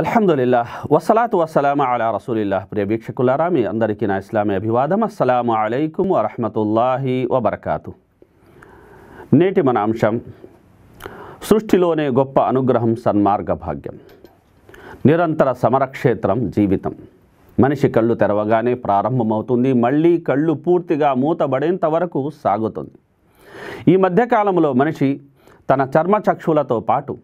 అల్హమ్దుల్లా వసలాతు వసలామ అలా రసూలిల్లా ప్రియ వీక్షకులారా మీ అందరికీ నా ఇస్లామీ అభివాదం అస్సలాము అలైకుం వరహమతుల్లాహి వబర్కాతు నేటి మన అంశం సృష్టిలోనే గొప్ప అనుగ్రహం సన్మార్గ భాగ్యం నిరంతర సమరక్షేత్రం జీవితం మనిషి కళ్ళు తెరవగానే ప్రారంభమవుతుంది మళ్ళీ కళ్ళు పూర్తిగా మూతబడేంత వరకు సాగుతుంది ఈ మధ్యకాలంలో మనిషి తన చర్మచక్షులతో పాటు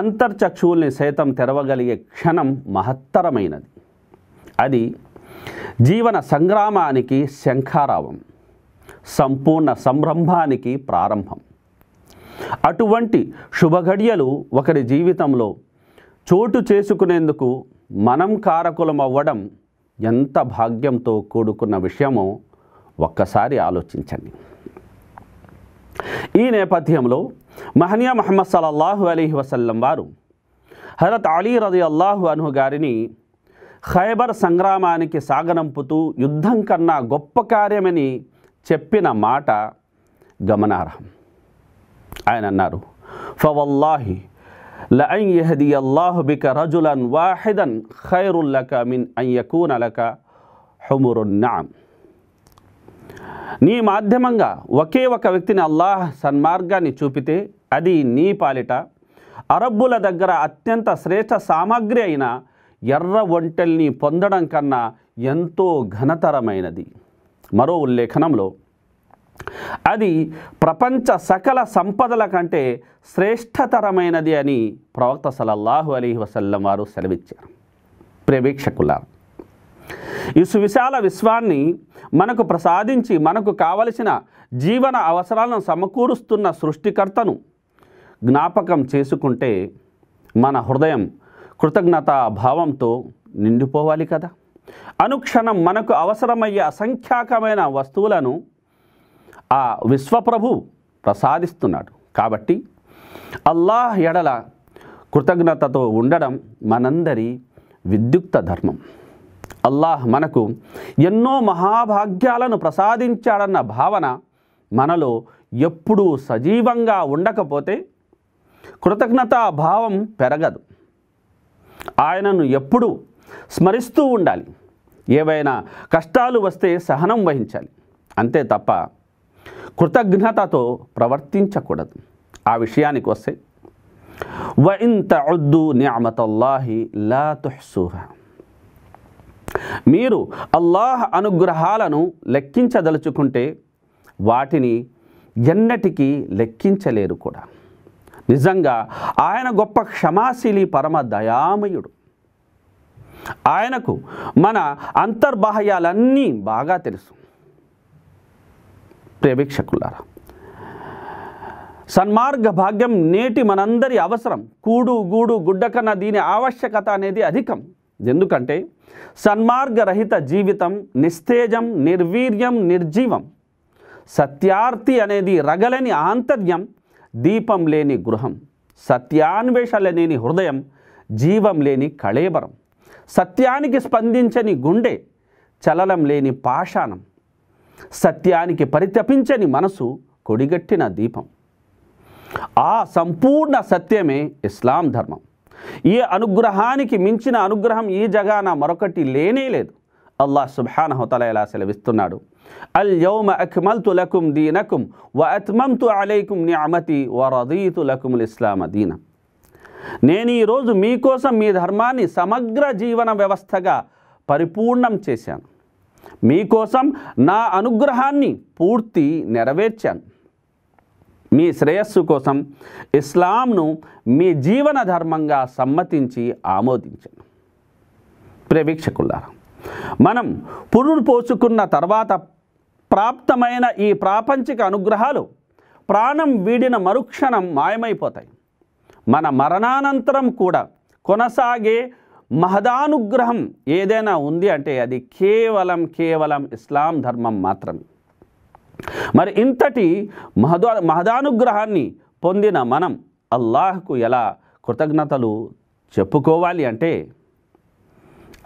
అంతర్చక్షువుల్ని సైతం తెరవగలిగే క్షణం మహత్తరమైనది అది జీవన సంగ్రామానికి శంఖారావం సంపూర్ణ సంరంభానికి ప్రారంభం అటువంటి శుభఘడియలు ఒకరి జీవితంలో చోటు చేసుకునేందుకు మనం కారకులం అవ్వడం ఎంత భాగ్యంతో కూడుకున్న విషయమో ఒక్కసారి ఆలోచించండి ఈ నేపథ్యంలో మహనీయ మహమ్మద్ సలల్లాహు అలీహి వసల్లం వారు హరత్ అలీ రది అల్లాహు అను గారిని ఖైబర్ సంగ్రామానికి సాగనంపుతూ యుద్ధం కన్నా గొప్ప కార్యమని చెప్పిన మాట గమనార్హం ఆయన అన్నారు ఫవల్లాహి లన్ యహది అల్లాహు బిక రజులన్ వాహిదన్ ఖైరుల్లక మిన్ అన్ యకూన లక హుమురున్నాం నీ మాధ్యమంగా ఒకే ఒక వ్యక్తిని అల్లాహ్ సన్మార్గాన్ని చూపితే అది నీ పాలిట అరబ్బుల దగ్గర అత్యంత శ్రేష్ఠ సామగ్రి అయిన ఎర్ర ఒంటెల్ని పొందడం కన్నా ఎంతో ఘనతరమైనది మరో ఉల్లేఖనంలో అది ప్రపంచ సకల సంపదల కంటే శ్రేష్టతరమైనది అని ప్రవక్త సలల్లాహు అలీ వసల్లం వారు సెలవిచ్చారు ప్రేవీక్షకులారు ఈ సువిశాల విశ్వాన్ని మనకు ప్రసాదించి మనకు కావలసిన జీవన అవసరాలను సమకూరుస్తున్న సృష్టికర్తను జ్ఞాపకం చేసుకుంటే మన హృదయం కృతజ్ఞత భావంతో నిండిపోవాలి కదా అనుక్షణం మనకు అవసరమయ్యే అసంఖ్యాకమైన వస్తువులను ఆ విశ్వప్రభు ప్రసాదిస్తున్నాడు కాబట్టి అల్లాహ్ ఎడల కృతజ్ఞతతో ఉండడం మనందరి విద్యుక్త ధర్మం అల్లాహ్ మనకు ఎన్నో మహాభాగ్యాలను ప్రసాదించాడన్న భావన మనలో ఎప్పుడూ సజీవంగా ఉండకపోతే కృతజ్ఞతా భావం పెరగదు ఆయనను ఎప్పుడూ స్మరిస్తూ ఉండాలి ఏవైనా కష్టాలు వస్తే సహనం వహించాలి అంతే తప్ప కృతజ్ఞతతో ప్రవర్తించకూడదు ఆ విషయానికి వస్తే వైంత తద్దు న్యామతల్లాహి లా తుహ్సూహా మీరు అల్లాహ్ అనుగ్రహాలను లెక్కించదలుచుకుంటే వాటిని ఎన్నటికీ లెక్కించలేరు కూడా నిజంగా ఆయన గొప్ప క్షమాశీలి పరమ దయామయుడు ఆయనకు మన అంతర్బాహ్యాలన్నీ బాగా తెలుసు ప్రేవేక్షకులారా సన్మార్గ భాగ్యం నేటి మనందరి అవసరం కూడు గూడు గుడ్డ కన్నా దీని ఆవశ్యకత అనేది అధికం ఎందుకంటే సన్మార్గరహిత జీవితం నిస్తేజం నిర్వీర్యం నిర్జీవం సత్యార్థి అనేది రగలని ఆంతర్యం దీపం లేని గృహం సత్యాన్వేషణ లేని హృదయం జీవం లేని కళేబరం సత్యానికి స్పందించని గుండె చలనం లేని పాషాణం సత్యానికి పరితపించని మనసు కొడిగట్టిన దీపం ఆ సంపూర్ణ సత్యమే ఇస్లాం ధర్మం ఈ అనుగ్రహానికి మించిన అనుగ్రహం ఈ జగాన మరొకటి లేనే లేదు అల్లాహ్ సుబ్హానహుతల ఇలా సెలవిస్తున్నాడు అల్ యౌమ అక్మల్తు లకుం దీనకుం వ అత్మంతు అలైకుం నిఅమతి వ రదీతు లకుముల్ ఇస్లామ దీన నేను ఈరోజు మీకోసం మీ ధర్మాన్ని సమగ్ర జీవన వ్యవస్థగా పరిపూర్ణం చేశాను మీకోసం నా అనుగ్రహాన్ని పూర్తి నెరవేర్చాను మీ శ్రేయస్సు కోసం ఇస్లాంను మీ జీవన ధర్మంగా సమ్మతించి ఆమోదించను ప్రేవీక్షకులారా మనం పురుడుపోసుకున్న తర్వాత ప్రాప్తమైన ఈ ప్రాపంచిక అనుగ్రహాలు ప్రాణం వీడిన మరుక్షణం మాయమైపోతాయి మన మరణానంతరం కూడా కొనసాగే మహదానుగ్రహం ఏదైనా ఉంది అంటే అది కేవలం కేవలం ఇస్లాం ధర్మం మాత్రమే మరి ఇంతటి మహదా మహదానుగ్రహాన్ని పొందిన మనం అల్లాహ్కు ఎలా కృతజ్ఞతలు చెప్పుకోవాలి అంటే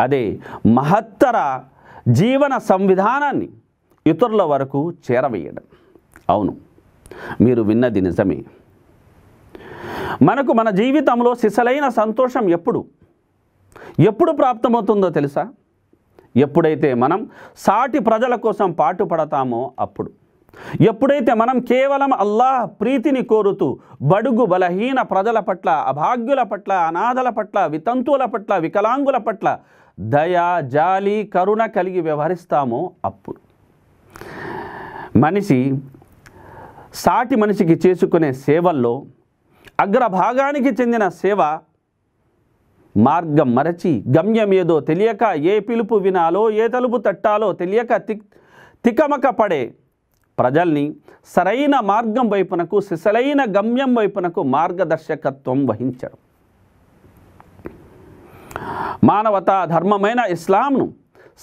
అదే మహత్తర జీవన సంవిధానాన్ని ఇతరుల వరకు చేరవేయడం అవును మీరు విన్నది నిజమే మనకు మన జీవితంలో సిసలైన సంతోషం ఎప్పుడు ఎప్పుడు ప్రాప్తమవుతుందో తెలుసా ఎప్పుడైతే మనం సాటి ప్రజల కోసం పాటుపడతామో అప్పుడు ఎప్పుడైతే మనం కేవలం అల్లాహ్ ప్రీతిని కోరుతూ బడుగు బలహీన ప్రజల పట్ల అభాగ్యుల పట్ల అనాథల పట్ల వితంతువుల పట్ల వికలాంగుల పట్ల దయ జాలి కరుణ కలిగి వ్యవహరిస్తామో అప్పుడు మనిషి సాటి మనిషికి చేసుకునే సేవల్లో అగ్రభాగానికి చెందిన సేవ మార్గం మరచి గమ్యం ఏదో తెలియక ఏ పిలుపు వినాలో ఏ తలుపు తట్టాలో తెలియక తిక్ తికమక పడే ప్రజల్ని సరైన మార్గం వైపునకు సిసలైన గమ్యం వైపునకు మార్గదర్శకత్వం వహించడం మానవతా ధర్మమైన ఇస్లాంను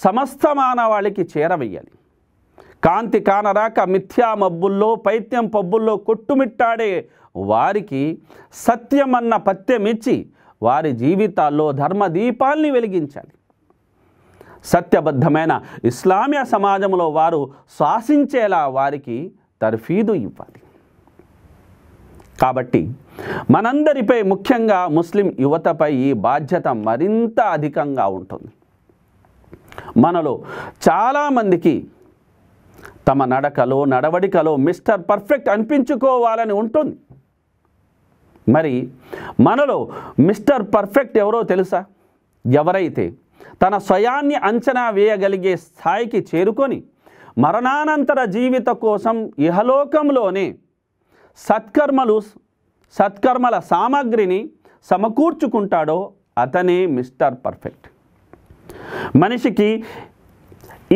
సమస్త మానవాళికి చేరవేయాలి కాంతి కానరాక మిథ్యా మబ్బుల్లో పైత్యం పబ్బుల్లో కొట్టుమిట్టాడే వారికి సత్యమన్న పత్యమిచ్చి వారి జీవితాల్లో ధర్మదీపాల్ని వెలిగించాలి సత్యబద్ధమైన ఇస్లామ్య సమాజంలో వారు శ్వాసించేలా వారికి తర్ఫీదు ఇవ్వాలి కాబట్టి మనందరిపై ముఖ్యంగా ముస్లిం యువతపై ఈ బాధ్యత మరింత అధికంగా ఉంటుంది మనలో చాలామందికి తమ నడకలో నడవడికలో మిస్టర్ పర్ఫెక్ట్ అనిపించుకోవాలని ఉంటుంది మరి మనలో మిస్టర్ పర్ఫెక్ట్ ఎవరో తెలుసా ఎవరైతే తన స్వయాన్ని అంచనా వేయగలిగే స్థాయికి చేరుకొని మరణానంతర జీవిత కోసం ఇహలోకంలోనే సత్కర్మలు సత్కర్మల సామగ్రిని సమకూర్చుకుంటాడో అతనే మిస్టర్ పర్ఫెక్ట్ మనిషికి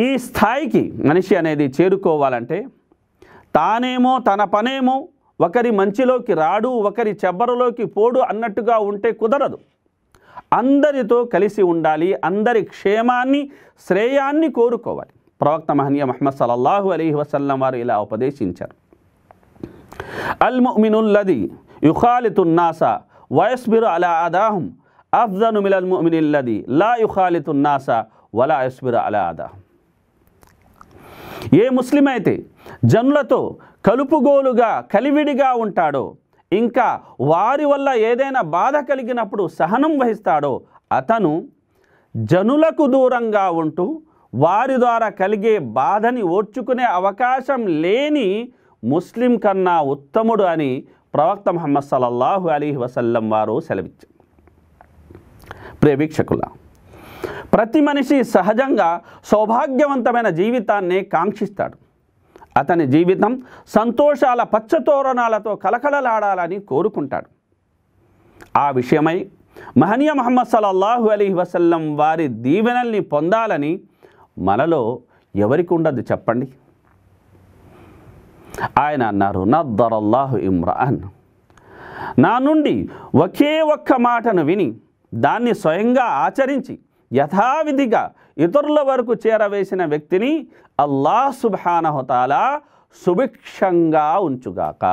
ఈ స్థాయికి మనిషి అనేది చేరుకోవాలంటే తానేమో తన పనేమో ఒకరి మంచిలోకి రాడు ఒకరి చెబ్బరలోకి పోడు అన్నట్టుగా ఉంటే కుదరదు అందరితో కలిసి ఉండాలి అందరి క్షేమాన్ని శ్రేయాన్ని కోరుకోవాలి ప్రవక్త మహనీయ మహమ్మద్ సలల్లాహు అలీ వసల్లం వారు ఇలా ఉపదేశించారు అల్ ముమినుల్లది యుఖాలితున్నాస వయస్బిరు అలా అదాహం అఫ్జను మిలల్ ముమినిల్లది లా యుఖాలితున్నాసా వలా యస్బిరు అలా అదాహం ఏ ముస్లిం అయితే జనులతో కలుపుగోలుగా కలివిడిగా ఉంటాడో ఇంకా వారి వల్ల ఏదైనా బాధ కలిగినప్పుడు సహనం వహిస్తాడో అతను జనులకు దూరంగా ఉంటూ వారి ద్వారా కలిగే బాధని ఓర్చుకునే అవకాశం లేని ముస్లిం కన్నా ఉత్తముడు అని ప్రవక్త మహమ్మద్ సలల్లాహు అలీ వసల్లం వారు సెలవిచ్చారు ప్రేవీక్షకుల ప్రతి మనిషి సహజంగా సౌభాగ్యవంతమైన జీవితాన్నే కాంక్షిస్తాడు అతని జీవితం సంతోషాల పచ్చతోరణాలతో కలకలలాడాలని కోరుకుంటాడు ఆ విషయమై మహనీయ మహమ్మద్ సలల్లాహు అలీ వసల్లం వారి దీవెనల్ని పొందాలని మనలో ఎవరికి ఉండదు చెప్పండి ఆయన అన్నారు నద్దరల్లాహు ఇమ్రాన్ నా నుండి ఒకే ఒక్క మాటను విని దాన్ని స్వయంగా ఆచరించి యథావిధిగా ఇతరుల వరకు చేరవేసిన వ్యక్తిని అల్లా సుభానహుతాల సుభిక్షంగా ఉంచుగాక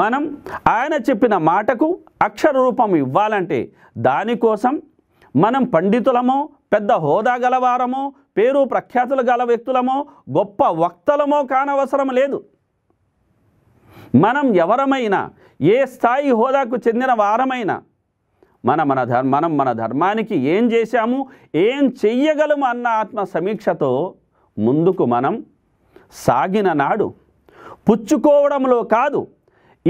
మనం ఆయన చెప్పిన మాటకు అక్షర రూపం ఇవ్వాలంటే దానికోసం మనం పండితులమో పెద్ద హోదా గలవారమో పేరు ప్రఖ్యాతులు గల వ్యక్తులమో గొప్ప వక్తలమో కానవసరం లేదు మనం ఎవరమైనా ఏ స్థాయి హోదాకు చెందిన వారమైనా మన మన ధర్ మనం మన ధర్మానికి ఏం చేశాము ఏం చెయ్యగలము అన్న ఆత్మ సమీక్షతో ముందుకు మనం సాగిన నాడు పుచ్చుకోవడంలో కాదు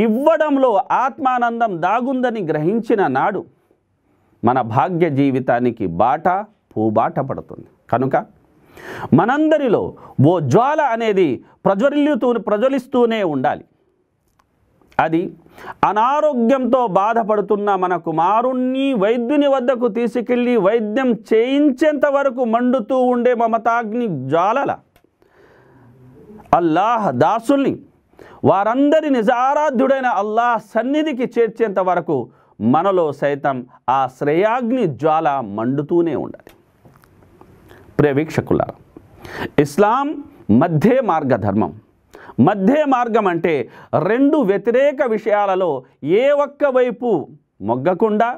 ఇవ్వడంలో ఆత్మానందం దాగుందని గ్రహించిన నాడు మన భాగ్య జీవితానికి బాట పూబాట పడుతుంది కనుక మనందరిలో ఓ జ్వాల అనేది ప్రజ్వల్లుతూ ప్రజ్వలిస్తూనే ఉండాలి అది అనారోగ్యంతో బాధపడుతున్న మన కుమారుణ్ణి వైద్యుని వద్దకు తీసుకెళ్ళి వైద్యం చేయించేంత వరకు మండుతూ ఉండే మమతాగ్ని జ్వాలల అల్లాహ్ దాసుల్ని వారందరి నిజారాధ్యుడైన అల్లాహ్ సన్నిధికి చేర్చేంత వరకు మనలో సైతం ఆ శ్రేయాగ్ని జ్వాల మండుతూనే ఉండాలి ప్రేవీక్షకుల ఇస్లాం మధ్య మార్గధర్మం మధ్య మార్గం అంటే రెండు వ్యతిరేక విషయాలలో ఏ ఒక్క వైపు మొగ్గకుండా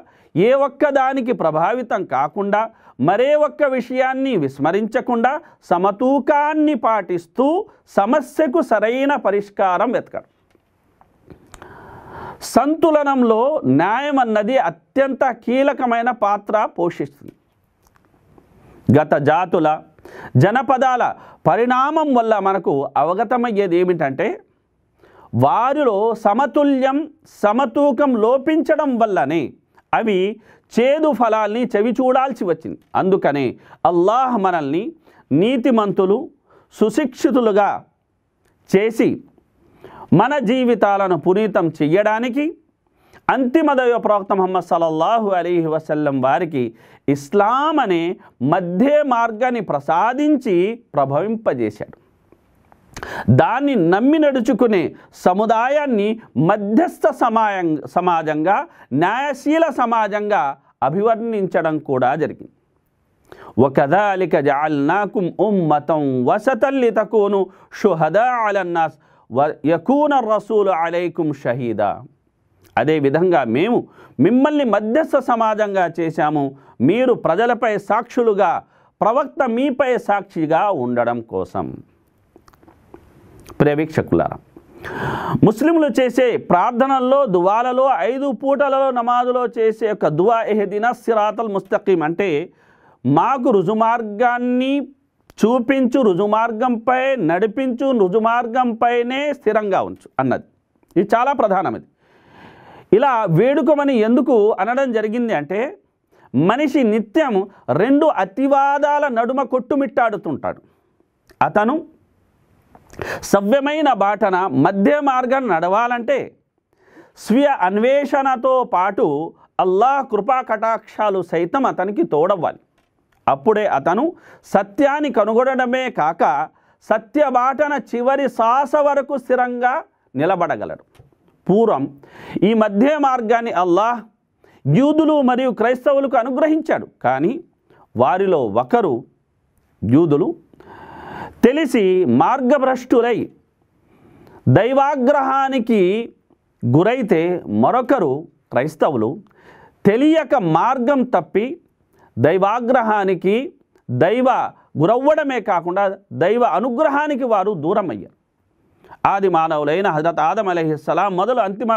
ఏ ఒక్క దానికి ప్రభావితం కాకుండా మరే ఒక్క విషయాన్ని విస్మరించకుండా సమతూకాన్ని పాటిస్తూ సమస్యకు సరైన పరిష్కారం వెతకడం సంతులనంలో న్యాయం అన్నది అత్యంత కీలకమైన పాత్ర పోషిస్తుంది గత జాతుల జనపదాల పరిణామం వల్ల మనకు అవగతమయ్యేది ఏమిటంటే వారిలో సమతుల్యం సమతూకం లోపించడం వల్లనే అవి చేదు ఫలాల్ని చెవి చూడాల్సి వచ్చింది అందుకనే అల్లాహ్ మనల్ని నీతిమంతులు సుశిక్షితులుగా చేసి మన జీవితాలను పునీతం చెయ్యడానికి అంతిమ దైవ ప్రవక్త మహమ్మద్ సలల్లాహు అలీహి వసల్లం వారికి ఇస్లాం అనే మధ్య మార్గాన్ని ప్రసాదించి ప్రభవింపజేశాడు దాన్ని నమ్మి నడుచుకునే సముదాయాన్ని మధ్యస్థ సమాయ సమాజంగా న్యాయశీల సమాజంగా అభివర్ణించడం కూడా జరిగింది ఒకదాలిక జాల్నాకుం ఉమ్మతం వసతల్లి తకూను షుహదా అలన్నాస్ వ యకూన రసూలు అలైకుం షహీదా అదేవిధంగా మేము మిమ్మల్ని మధ్యస్థ సమాజంగా చేశాము మీరు ప్రజలపై సాక్షులుగా ప్రవక్త మీపై సాక్షిగా ఉండడం కోసం ప్రేవీక్షకులారా ముస్లింలు చేసే ప్రార్థనల్లో దువాలలో ఐదు పూటలలో నమాజులో చేసే ఒక దువా ఎహదిన సిరాతల్ ముస్తకీం అంటే మాకు రుజుమార్గాన్ని చూపించు రుజుమార్గంపై నడిపించు రుజుమార్గంపైనే స్థిరంగా ఉంచు అన్నది ఇది చాలా ప్రధానమది ఇలా వేడుకమని ఎందుకు అనడం జరిగింది అంటే మనిషి నిత్యం రెండు అతివాదాల నడుమ కొట్టుమిట్టాడుతుంటాడు అతను సవ్యమైన బాటన మధ్య మార్గం నడవాలంటే స్వీయ అన్వేషణతో పాటు అల్లాహ్ కృపా కటాక్షాలు సైతం అతనికి తోడవ్వాలి అప్పుడే అతను సత్యాన్ని కనుగొనడమే కాక సత్య బాటన చివరి సాస వరకు స్థిరంగా నిలబడగలడు పూర్వం ఈ మధ్య మార్గాన్ని అల్లాహ్ యూదులు మరియు క్రైస్తవులకు అనుగ్రహించాడు కానీ వారిలో ఒకరు యూదులు తెలిసి మార్గభ్రష్టులై దైవాగ్రహానికి గురైతే మరొకరు క్రైస్తవులు తెలియక మార్గం తప్పి దైవాగ్రహానికి దైవ గురవ్వడమే కాకుండా దైవ అనుగ్రహానికి వారు దూరమయ్యారు ఆది మానవులైన హజరత్ ఆదం అలహిస్సలాం మొదలు అంతిమ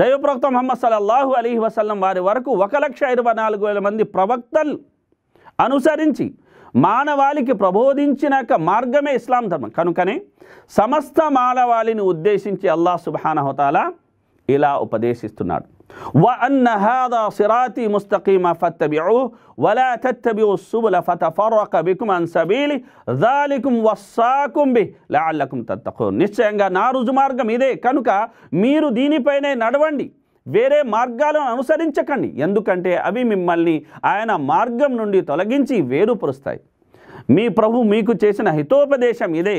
దైవప్రవక్త మొహమ్మద్ సల్లల్లాహు అలీ వసల్లం వారి వరకు ఒక లక్ష ఇరవై నాలుగు వేల మంది ప్రవక్తలు అనుసరించి మానవాళికి ప్రబోధించినాక మార్గమే ఇస్లాం ధర్మం కనుకనే సమస్త మానవాళిని ఉద్దేశించి అల్లా సుబానహతాల ఇలా ఉపదేశిస్తున్నాడు وأن هذا صراطي مستقيما فاتبعوه ولا تتبعوا السبل فتفرق بكم عن سبيلي ذلكم وصاكم به لعلكم تتقون నిశ్చయంగా నా రుజు మార్గం ఇదే కనుక మీరు దీనిపైనే నడవండి వేరే మార్గాలను అనుసరించకండి ఎందుకంటే అవి మిమ్మల్ని ఆయన మార్గం నుండి తొలగించి వేరుపరుస్తాయి మీ ప్రభు మీకు చేసిన హితోపదేశం ఇదే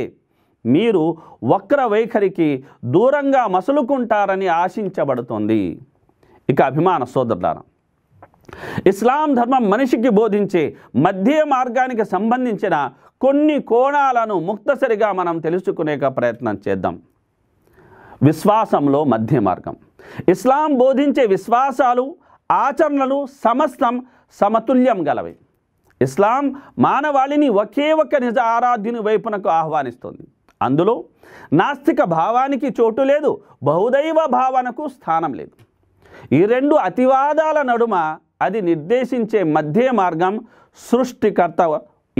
మీరు వక్ర వైఖరికి దూరంగా మసులుకుంటారని ఆశించబడుతుంది ఇక అభిమాన సోదరులారం ఇస్లాం ధర్మం మనిషికి బోధించే మధ్య మార్గానికి సంబంధించిన కొన్ని కోణాలను ముక్తసరిగా మనం తెలుసుకునే ప్రయత్నం చేద్దాం విశ్వాసంలో మధ్య మార్గం ఇస్లాం బోధించే విశ్వాసాలు ఆచరణలు సమస్తం సమతుల్యం గలవి ఇస్లాం మానవాళిని ఒకే ఒక నిజ ఆరాధ్యుని వైపునకు ఆహ్వానిస్తుంది అందులో నాస్తిక భావానికి చోటు లేదు బహుదైవ భావనకు స్థానం లేదు ఈ రెండు అతివాదాల నడుమ అది నిర్దేశించే మధ్య మార్గం సృష్టికర్త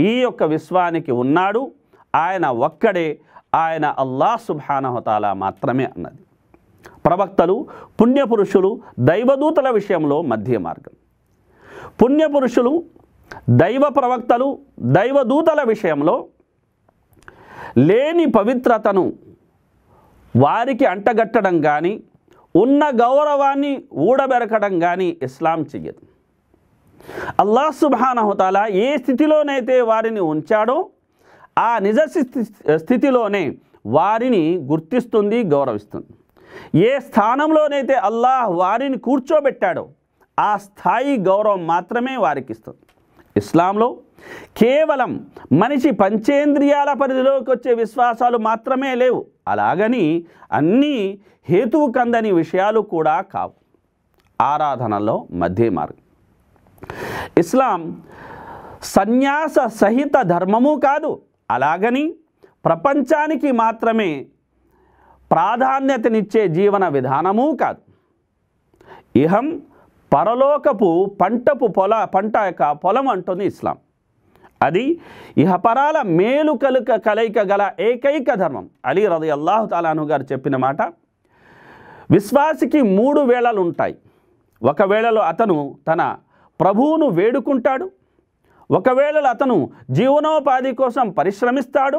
ఈ యొక్క విశ్వానికి ఉన్నాడు ఆయన ఒక్కడే ఆయన అల్లా సుభానహతాల మాత్రమే అన్నది ప్రవక్తలు పుణ్యపురుషులు దైవదూతల విషయంలో మధ్య మార్గం పుణ్యపురుషులు దైవ ప్రవక్తలు దైవదూతల విషయంలో లేని పవిత్రతను వారికి అంటగట్టడం కానీ ఉన్న గౌరవాన్ని ఊడబెరకడం కానీ ఇస్లాం చెయ్యదు అల్లా సుబానహుతాల ఏ స్థితిలోనైతే వారిని ఉంచాడో ఆ నిజ స్థితిలోనే వారిని గుర్తిస్తుంది గౌరవిస్తుంది ఏ స్థానంలోనైతే అల్లాహ్ వారిని కూర్చోబెట్టాడో ఆ స్థాయి గౌరవం మాత్రమే వారికి ఇస్తుంది ఇస్లాంలో కేవలం మనిషి పంచేంద్రియాల పరిధిలోకి వచ్చే విశ్వాసాలు మాత్రమే లేవు అలాగని అన్నీ హేతువు కందని విషయాలు కూడా కావు ఆరాధనలో మధ్య మార్గం ఇస్లాం సన్యాస సహిత ధర్మము కాదు అలాగని ప్రపంచానికి మాత్రమే ప్రాధాన్యతనిచ్చే జీవన విధానము కాదు ఇహం పరలోకపు పంటపు పొల పంట యొక్క పొలం అంటుంది ఇస్లాం అది ఇహపరాల మేలు కలుక కలయిక గల ఏకైక ధర్మం అలీ రది అల్లాహు తాలాను గారు చెప్పిన మాట విశ్వాసికి మూడు వేళలు ఉంటాయి ఒకవేళలో అతను తన ప్రభువును వేడుకుంటాడు ఒకవేళలో అతను జీవనోపాధి కోసం పరిశ్రమిస్తాడు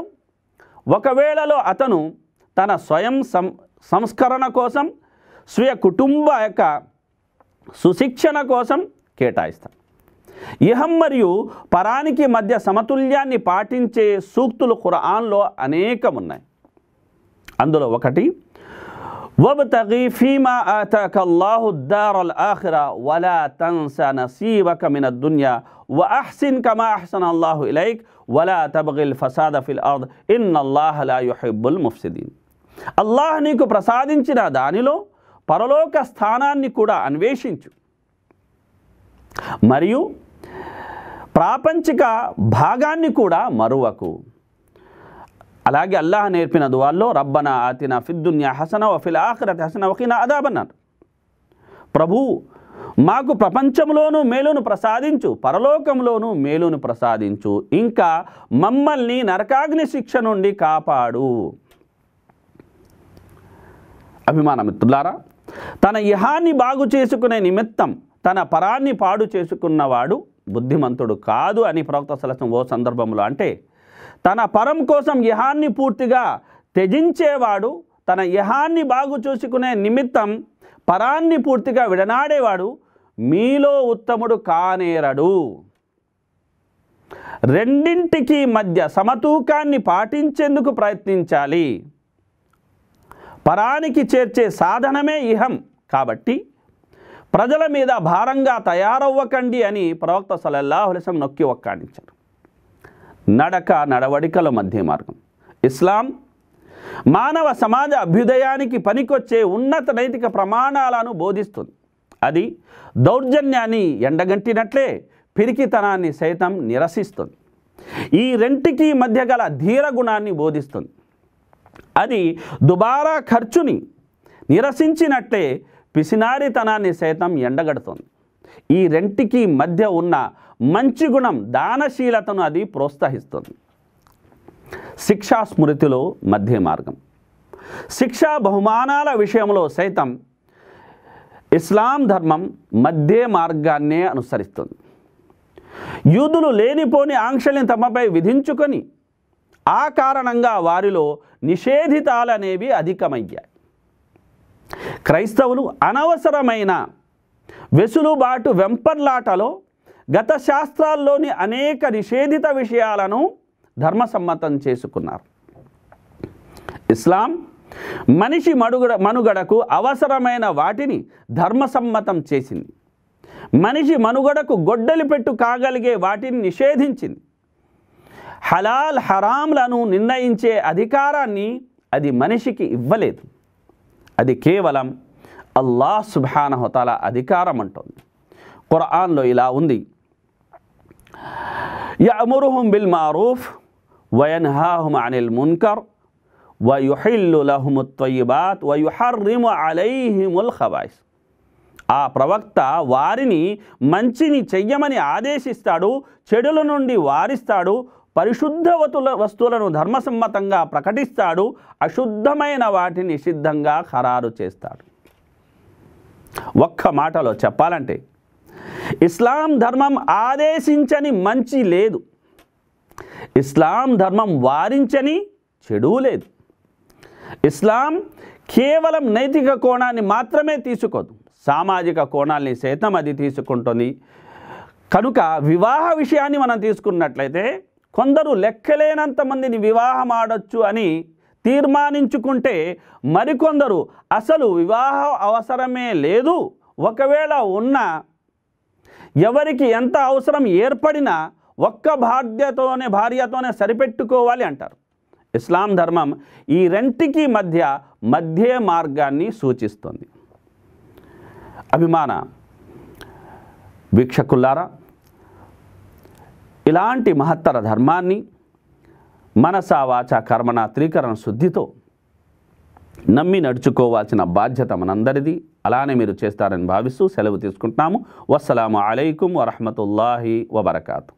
ఒకవేళలో అతను తన స్వయం సం సంస్కరణ కోసం స్వీయ కుటుంబ యొక్క సుశిక్షణ కోసం కేటాయిస్తాడు ఇహం మరియు పరానికి మధ్య సమతుల్యాన్ని పాటించే సూక్తులు ఖురాన్లో అనేకం ఉన్నాయి అందులో ఒకటి వలా ఇలైక్ వలా తబగిల్ అర్ద్ ఇన్ అల్లాహ అల్లాహ్ నీకు ప్రసాదించిన దానిలో పరలోక స్థానాన్ని కూడా అన్వేషించు మరియు ప్రాపంచిక భాగాన్ని కూడా మరువకు అలాగే అల్లాహ్ నేర్పిన దువాల్లో రబ్బన ఆతిన ఫిద్దున్యా హసన వఫిల్ ఆఖరత్ హసన వకీన అదాబన్నారు ప్రభు మాకు ప్రపంచంలోనూ మేలును ప్రసాదించు పరలోకంలోనూ మేలును ప్రసాదించు ఇంకా మమ్మల్ని నరకాగ్ని శిక్ష నుండి కాపాడు అభిమాన మిత్రులారా తన ఇహాన్ని బాగు చేసుకునే నిమిత్తం తన పరాన్ని పాడు చేసుకున్నవాడు బుద్ధిమంతుడు కాదు అని ప్రవక్త సలసం ఓ సందర్భంలో అంటే తన పరం కోసం యహాన్ని పూర్తిగా త్యజించేవాడు తన యహాన్ని బాగు చూసుకునే నిమిత్తం పరాన్ని పూర్తిగా విడనాడేవాడు మీలో ఉత్తముడు కానేరడు రెండింటికి మధ్య సమతూకాన్ని పాటించేందుకు ప్రయత్నించాలి పరానికి చేర్చే సాధనమే ఇహం కాబట్టి ప్రజల మీద భారంగా తయారవ్వకండి అని ప్రవక్త సలల్లాహులిసం నొక్కి ఒక్కాడించారు నడక నడవడికల మధ్య మార్గం ఇస్లాం మానవ సమాజ అభ్యుదయానికి పనికొచ్చే ఉన్నత నైతిక ప్రమాణాలను బోధిస్తుంది అది దౌర్జన్యాన్ని ఎండగంటినట్లే పిరికితనాన్ని సైతం నిరసిస్తుంది ఈ రెంటికి మధ్య గల ధీర గుణాన్ని బోధిస్తుంది అది దుబారా ఖర్చుని నిరసించినట్లే పిసినారితనాన్ని సైతం ఎండగడుతుంది ఈ రెంటికి మధ్య ఉన్న మంచి గుణం దానశీలతను అది ప్రోత్సహిస్తుంది శిక్షా స్మృతిలో మధ్య మార్గం శిక్షా బహుమానాల విషయంలో సైతం ఇస్లాం ధర్మం మధ్య మార్గాన్నే అనుసరిస్తుంది యూదులు లేనిపోని ఆంక్షల్ని తమపై విధించుకొని ఆ కారణంగా వారిలో నిషేధితాలనేవి అధికమయ్యాయి క్రైస్తవులు అనవసరమైన వెసులుబాటు వెంపర్లాటలో గత శాస్త్రాల్లోని అనేక నిషేధిత విషయాలను ధర్మసమ్మతం చేసుకున్నారు ఇస్లాం మనిషి మడుగుడ మనుగడకు అవసరమైన వాటిని ధర్మసమ్మతం చేసింది మనిషి మనుగడకు గొడ్డలి పెట్టు కాగలిగే వాటిని నిషేధించింది హలాల్ హరాంలను నిర్ణయించే అధికారాన్ని అది మనిషికి ఇవ్వలేదు అది కేవలం అల్లా సుభానహతాల అధికారం అంటుంది ఖురాన్లో ఇలా ఉంది యమురుహుం బిల్ మారూఫ్ హాహుమ్ అనిల్ మున్కర్ వయుహిల్లు లహుము త్వయిబాత్ వయుహర్రిము అలైహిముల్ ఖబాయిస్ ఆ ప్రవక్త వారిని మంచిని చెయ్యమని ఆదేశిస్తాడు చెడుల నుండి వారిస్తాడు పరిశుద్ధవతుల వస్తువులను ధర్మసమ్మతంగా ప్రకటిస్తాడు అశుద్ధమైన వాటిని నిషిద్ధంగా ఖరారు చేస్తాడు ఒక్క మాటలో చెప్పాలంటే ఇస్లాం ధర్మం ఆదేశించని మంచి లేదు ఇస్లాం ధర్మం వారించని చెడు లేదు ఇస్లాం కేవలం నైతిక కోణాన్ని మాత్రమే తీసుకోదు సామాజిక కోణాల్ని సైతం అది తీసుకుంటుంది కనుక వివాహ విషయాన్ని మనం తీసుకున్నట్లయితే కొందరు లెక్కలేనంత మందిని వివాహం ఆడొచ్చు అని తీర్మానించుకుంటే మరికొందరు అసలు వివాహ అవసరమే లేదు ఒకవేళ ఉన్న ఎవరికి ఎంత అవసరం ఏర్పడినా ఒక్క బాధ్యతోనే భార్యతోనే సరిపెట్టుకోవాలి అంటారు ఇస్లాం ధర్మం ఈ రెంటికి మధ్య మధ్య మార్గాన్ని సూచిస్తుంది అభిమాన వీక్షకులారా ఇలాంటి మహత్తర ధర్మాన్ని వాచ కర్మణ త్రీకరణ శుద్ధితో నమ్మి నడుచుకోవాల్సిన బాధ్యత మనందరిది అలానే మీరు చేస్తారని భావిస్తూ సెలవు తీసుకుంటున్నాము వస్సలాము అయికు వరహతుల్లాహి వబర్కాతు